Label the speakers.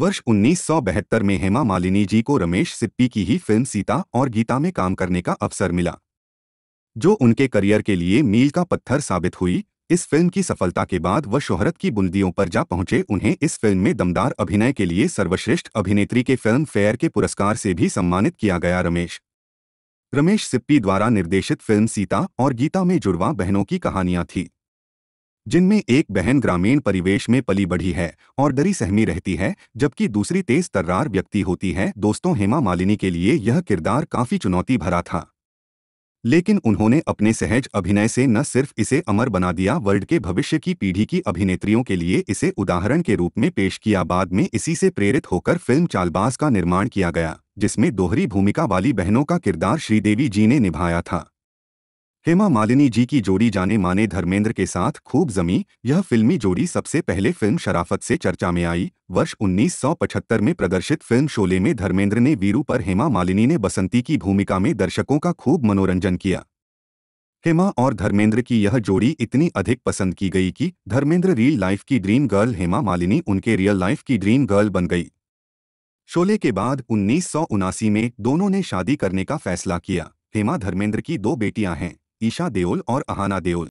Speaker 1: वर्ष उन्नीस में हेमा मालिनी जी को रमेश सिप्पी की ही फिल्म सीता और गीता में काम करने का अवसर मिला जो उनके करियर के लिए मील का पत्थर साबित हुई इस फिल्म की सफलता के बाद वह शोहरत की बुंदियों पर जा पहुंचे उन्हें इस फिल्म में दमदार अभिनय के लिए सर्वश्रेष्ठ अभिनेत्री के फिल्म फेयर के पुरस्कार से भी सम्मानित किया गया रमेश रमेश सिप्पी द्वारा निर्देशित फिल्म सीता और गीता में जुड़वा बहनों की कहानियां थी जिनमें एक बहन ग्रामीण परिवेश में पली बढ़ी है और डरी सहमी रहती है जबकि दूसरी तेज तर्रार व्यक्ति होती है दोस्तों हेमा मालिनी के लिए यह किरदार काफी चुनौती भरा था लेकिन उन्होंने अपने सहज अभिनय से न सिर्फ इसे अमर बना दिया वर्ल्ड के भविष्य की पीढ़ी की अभिनेत्रियों के लिए इसे उदाहरण के रूप में पेश किया बाद में इसी से प्रेरित होकर फिल्म चालबाज का निर्माण किया गया जिसमें दोहरी भूमिका वाली बहनों का किरदार श्रीदेवी जी ने निभाया था हेमा मालिनी जी की जोड़ी जाने माने धर्मेंद्र के साथ खूब जमी यह फिल्मी जोड़ी सबसे पहले फिल्म शराफत से चर्चा में आई वर्ष 1975 में प्रदर्शित फिल्म शोले में धर्मेंद्र ने वीरू पर हेमा मालिनी ने बसंती की भूमिका में दर्शकों का खूब मनोरंजन किया हेमा और धर्मेंद्र की यह जोड़ी इतनी अधिक पसंद की गई कि धर्मेंद्र रियल लाइफ की ड्रीम गर्ल हेमा मालिनी उनके रियल लाइफ की ड्रीम गर्ल बन गई शोले के बाद उन्नीस में दोनों ने शादी करने का फैसला किया हेमा धर्मेंद्र की दो बेटियां हैं ईशा देओल और अहाना देओल